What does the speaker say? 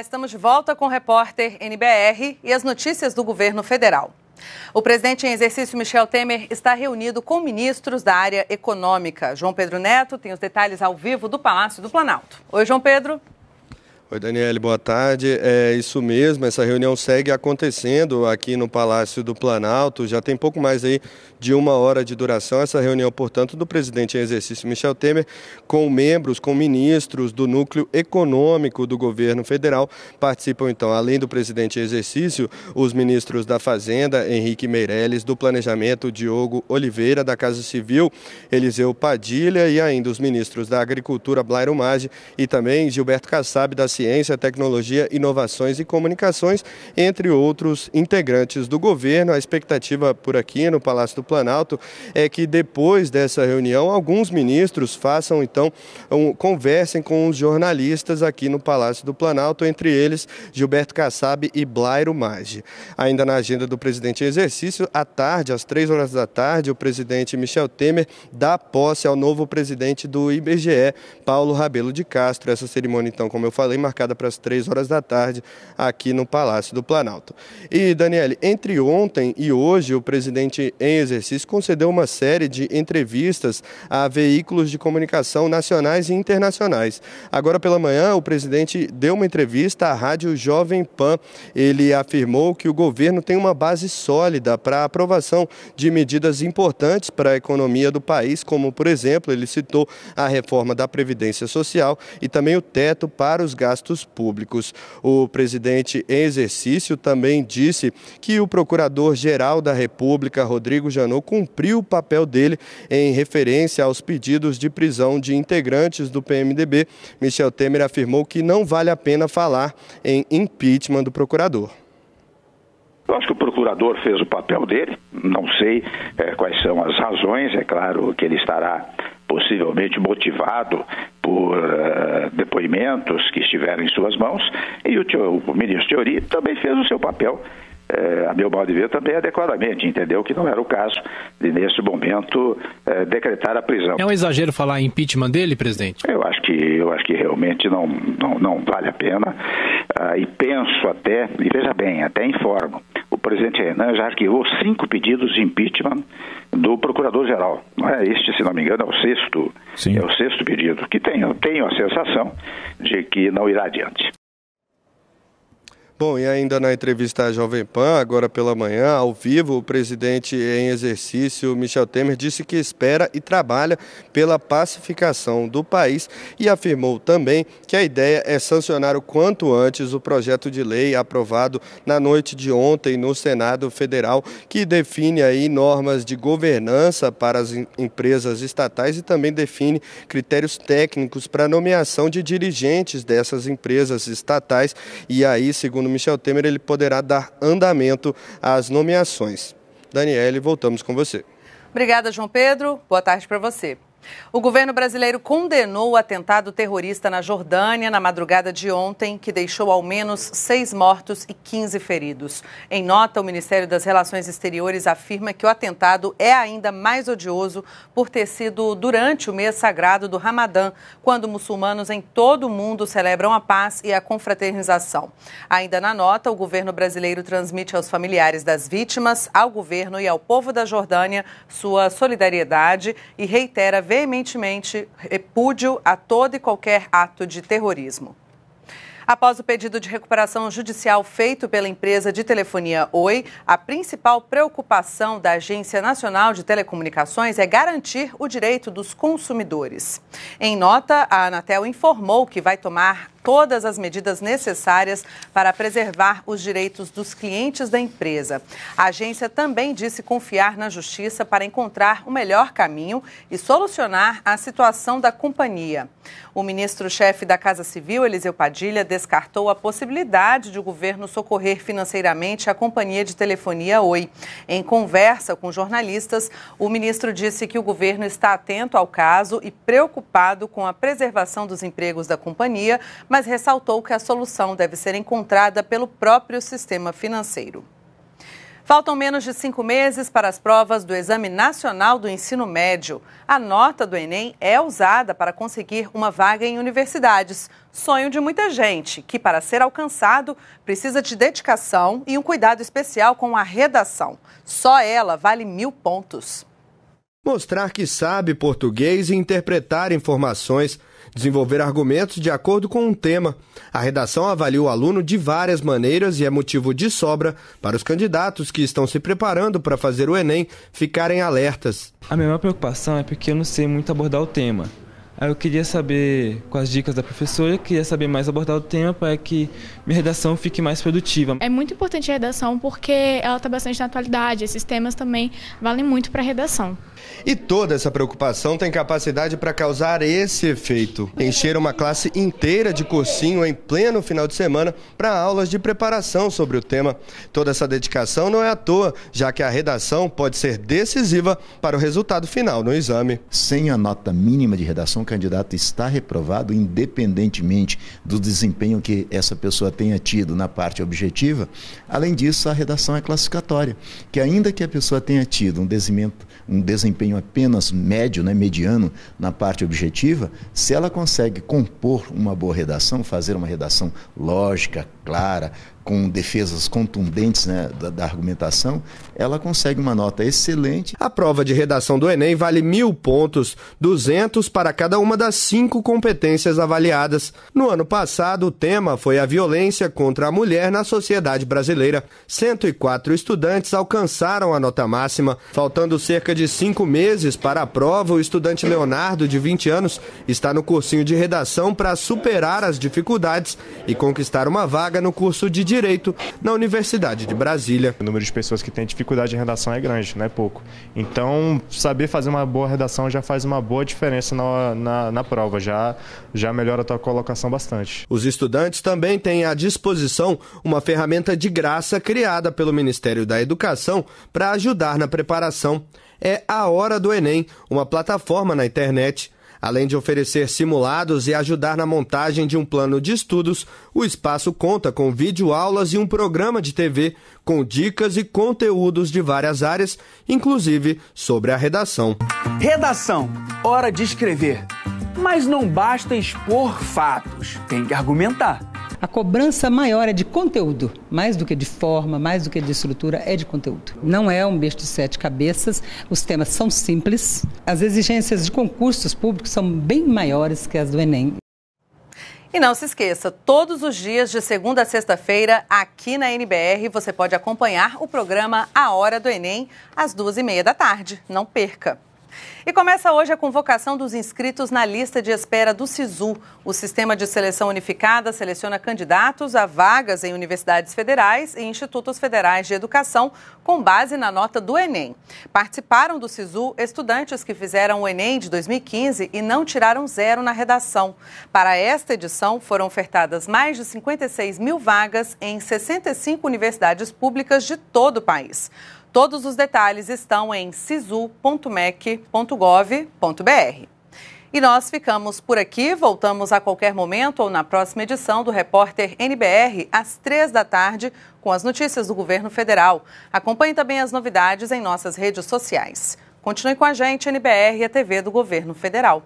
estamos de volta com o repórter NBR e as notícias do governo federal. O presidente em exercício Michel Temer está reunido com ministros da área econômica. João Pedro Neto tem os detalhes ao vivo do Palácio do Planalto. Oi, João Pedro. Oi, Daniele, boa tarde. É isso mesmo, essa reunião segue acontecendo aqui no Palácio do Planalto. Já tem pouco mais aí de uma hora de duração essa reunião, portanto, do presidente em exercício Michel Temer com membros, com ministros do núcleo econômico do governo federal. Participam, então, além do presidente em exercício, os ministros da Fazenda, Henrique Meirelles, do Planejamento, Diogo Oliveira, da Casa Civil, Eliseu Padilha e ainda os ministros da Agricultura, Blairo Maggi e também Gilberto Kassab, da Ciência Ciência, Tecnologia, Inovações e Comunicações, entre outros integrantes do governo. A expectativa por aqui no Palácio do Planalto é que depois dessa reunião alguns ministros façam então um, conversem com os jornalistas aqui no Palácio do Planalto, entre eles Gilberto Kassab e Blairo Maggi. Ainda na agenda do presidente em exercício, à tarde, às três horas da tarde, o presidente Michel Temer dá posse ao novo presidente do IBGE, Paulo Rabelo de Castro. Essa cerimônia, então, como eu falei, marcada para as três horas da tarde aqui no Palácio do Planalto. E, Daniele, entre ontem e hoje, o presidente em exercício concedeu uma série de entrevistas a veículos de comunicação nacionais e internacionais. Agora pela manhã, o presidente deu uma entrevista à rádio Jovem Pan. Ele afirmou que o governo tem uma base sólida para a aprovação de medidas importantes para a economia do país, como, por exemplo, ele citou a reforma da Previdência Social e também o teto para os gastos gastos públicos. O presidente em exercício também disse que o procurador-geral da República, Rodrigo Janot, cumpriu o papel dele em referência aos pedidos de prisão de integrantes do PMDB. Michel Temer afirmou que não vale a pena falar em impeachment do procurador. Eu acho que o procurador fez o papel dele, não sei é, quais são as razões, é claro que ele estará possivelmente motivado por uh, depoimentos que estiveram em suas mãos, e o, o ministro Teori também fez o seu papel eh, a meu modo de ver, também adequadamente. Entendeu que não era o caso de, nesse momento, eh, decretar a prisão. É um exagero falar em impeachment dele, presidente? Eu acho que, eu acho que realmente não, não, não vale a pena. Ah, e penso até, e veja bem, até informo, presidente Renan né, já arquivou cinco pedidos de impeachment do procurador-geral. É este, se não me engano, é o sexto, Sim. é o sexto pedido, que tenho, tenho a sensação de que não irá adiante. Bom, e ainda na entrevista à Jovem Pan, agora pela manhã, ao vivo, o presidente em exercício, Michel Temer, disse que espera e trabalha pela pacificação do país e afirmou também que a ideia é sancionar o quanto antes o projeto de lei aprovado na noite de ontem no Senado Federal, que define aí normas de governança para as empresas estatais e também define critérios técnicos para nomeação de dirigentes dessas empresas estatais. E aí, segundo Michel Temer ele poderá dar andamento às nomeações. Daniele, voltamos com você. Obrigada, João Pedro. Boa tarde para você. O governo brasileiro condenou o atentado terrorista na Jordânia na madrugada de ontem, que deixou ao menos seis mortos e 15 feridos. Em nota, o Ministério das Relações Exteriores afirma que o atentado é ainda mais odioso por ter sido durante o mês sagrado do Ramadã, quando muçulmanos em todo o mundo celebram a paz e a confraternização. Ainda na nota, o governo brasileiro transmite aos familiares das vítimas, ao governo e ao povo da Jordânia sua solidariedade e reitera veementemente repúdio a todo e qualquer ato de terrorismo. Após o pedido de recuperação judicial feito pela empresa de telefonia Oi, a principal preocupação da Agência Nacional de Telecomunicações é garantir o direito dos consumidores. Em nota, a Anatel informou que vai tomar todas as medidas necessárias para preservar os direitos dos clientes da empresa. A agência também disse confiar na justiça para encontrar o melhor caminho e solucionar a situação da companhia. O ministro-chefe da Casa Civil, Eliseu Padilha, descartou a possibilidade de o governo socorrer financeiramente a companhia de telefonia Oi. Em conversa com jornalistas, o ministro disse que o governo está atento ao caso e preocupado com a preservação dos empregos da companhia, mas ressaltou que a solução deve ser encontrada pelo próprio sistema financeiro. Faltam menos de cinco meses para as provas do Exame Nacional do Ensino Médio. A nota do Enem é usada para conseguir uma vaga em universidades. Sonho de muita gente, que para ser alcançado precisa de dedicação e um cuidado especial com a redação. Só ela vale mil pontos. Mostrar que sabe português e interpretar informações desenvolver argumentos de acordo com um tema. A redação avalia o aluno de várias maneiras e é motivo de sobra para os candidatos que estão se preparando para fazer o Enem ficarem alertas. A minha maior preocupação é porque eu não sei muito abordar o tema. Aí eu queria saber, com as dicas da professora, queria saber mais abordar o tema para que minha redação fique mais produtiva. É muito importante a redação porque ela está bastante na atualidade. Esses temas também valem muito para a redação. E toda essa preocupação tem capacidade para causar esse efeito: encher uma classe inteira de cursinho em pleno final de semana para aulas de preparação sobre o tema. Toda essa dedicação não é à toa, já que a redação pode ser decisiva para o resultado final no exame. Sem a nota mínima de redação, candidato está reprovado, independentemente do desempenho que essa pessoa tenha tido na parte objetiva. Além disso, a redação é classificatória, que ainda que a pessoa tenha tido um desempenho, um desempenho apenas médio, né, mediano, na parte objetiva, se ela consegue compor uma boa redação, fazer uma redação lógica, clara, com defesas contundentes né, da, da, argumentação, ela consegue uma nota excelente. A prova de redação do Enem vale mil pontos, 200 para cada uma das cinco competências avaliadas. No ano passado, o tema foi a violência contra a mulher na sociedade brasileira. 104 estudantes alcançaram a nota máxima. Faltando cerca de cinco meses para a prova, o estudante Leonardo, de 20 anos, está no cursinho de redação para superar as dificuldades e conquistar uma vaga vaga no curso de Direito na Universidade de Brasília. O número de pessoas que têm dificuldade em redação é grande, não é pouco. Então, saber fazer uma boa redação já faz uma boa diferença na, na, na prova, já, já melhora a tua colocação bastante. Os estudantes também têm à disposição uma ferramenta de graça criada pelo Ministério da Educação para ajudar na preparação. É a Hora do Enem, uma plataforma na internet Além de oferecer simulados e ajudar na montagem de um plano de estudos, o espaço conta com videoaulas e um programa de TV com dicas e conteúdos de várias áreas, inclusive sobre a redação. Redação: hora de escrever. Mas não basta expor fatos, tem que argumentar a cobrança maior é de conteúdo, mais do que de forma, mais do que de estrutura, é de conteúdo. Não é um beijo de sete cabeças, os temas são simples, as exigências de concursos públicos são bem maiores que as do Enem. E não se esqueça, todos os dias de segunda a sexta-feira, aqui na NBR, você pode acompanhar o programa A Hora do Enem, às duas e meia da tarde. Não perca! E começa hoje a convocação dos inscritos na lista de espera do SISU. O Sistema de Seleção Unificada seleciona candidatos a vagas em universidades federais e institutos federais de educação com base na nota do Enem. Participaram do SISU estudantes que fizeram o Enem de 2015 e não tiraram zero na redação. Para esta edição, foram ofertadas mais de 56 mil vagas em 65 universidades públicas de todo o país. Todos os detalhes estão em sisu.mec.gov.br. E nós ficamos por aqui, voltamos a qualquer momento ou na próxima edição do Repórter NBR, às três da tarde, com as notícias do governo federal. Acompanhe também as novidades em nossas redes sociais. Continue com a gente, NBR, a TV do Governo Federal.